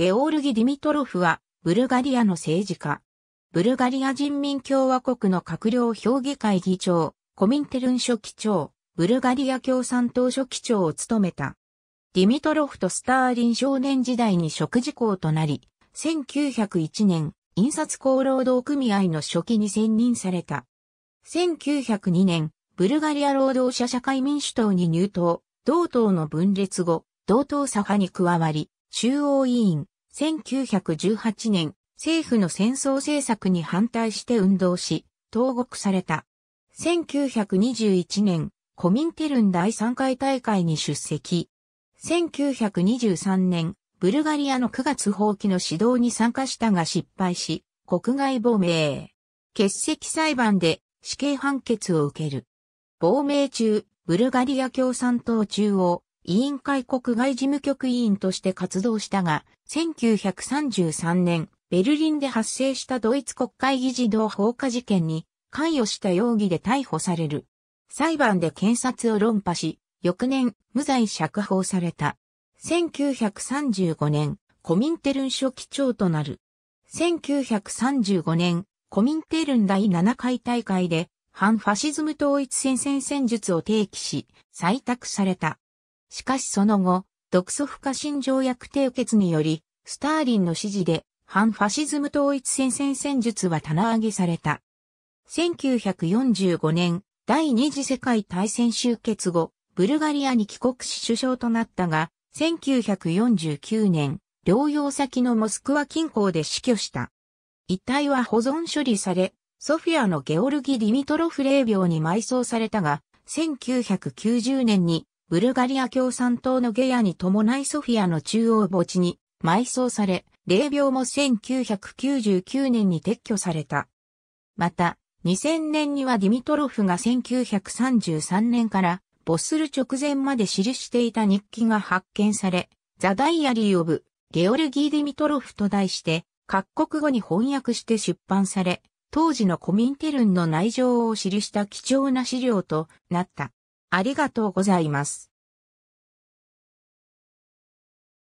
ゲオールギ・ディミトロフは、ブルガリアの政治家。ブルガリア人民共和国の閣僚評議会議長、コミンテルン書記長、ブルガリア共産党書記長を務めた。ディミトロフとスターリン少年時代に食事校となり、1901年、印刷工労働組合の初期に選任された。1902年、ブルガリア労働者社会民主党に入党、同党の分裂後、同党左派に加わり、中央委員、1918年、政府の戦争政策に反対して運動し、投獄された。1921年、コミンテルン第3回大会に出席。1923年、ブルガリアの9月放棄の指導に参加したが失敗し、国外亡命。欠席裁判で死刑判決を受ける。亡命中、ブルガリア共産党中央委員会国外事務局委員として活動したが、1933年、ベルリンで発生したドイツ国会議事堂放火事件に関与した容疑で逮捕される。裁判で検察を論破し、翌年、無罪釈放された。1935年、コミンテルン書記長となる。1935年、コミンテルン第7回大会で、反ファシズム統一戦線戦術を提起し、採択された。しかしその後、独ソ不可侵条約締結により、スターリンの指示で、反ファシズム統一戦線戦術は棚上げされた。1945年、第二次世界大戦終結後、ブルガリアに帰国し首相となったが、1949年、療養先のモスクワ近郊で死去した。遺体は保存処理され、ソフィアのゲオルギ・ディミトロフ霊廟に埋葬されたが、1990年にブルガリア共産党のゲアに伴いソフィアの中央墓地に埋葬され、霊廟も1999年に撤去された。また、2000年にはディミトロフが1933年から没する直前まで記していた日記が発見され、ザ・ダイアリー・オブ・ゲオルギー・ディミトロフと題して、各国語に翻訳して出版され、当時のコミンテルンの内情を記した貴重な資料となった。ありがとうございます。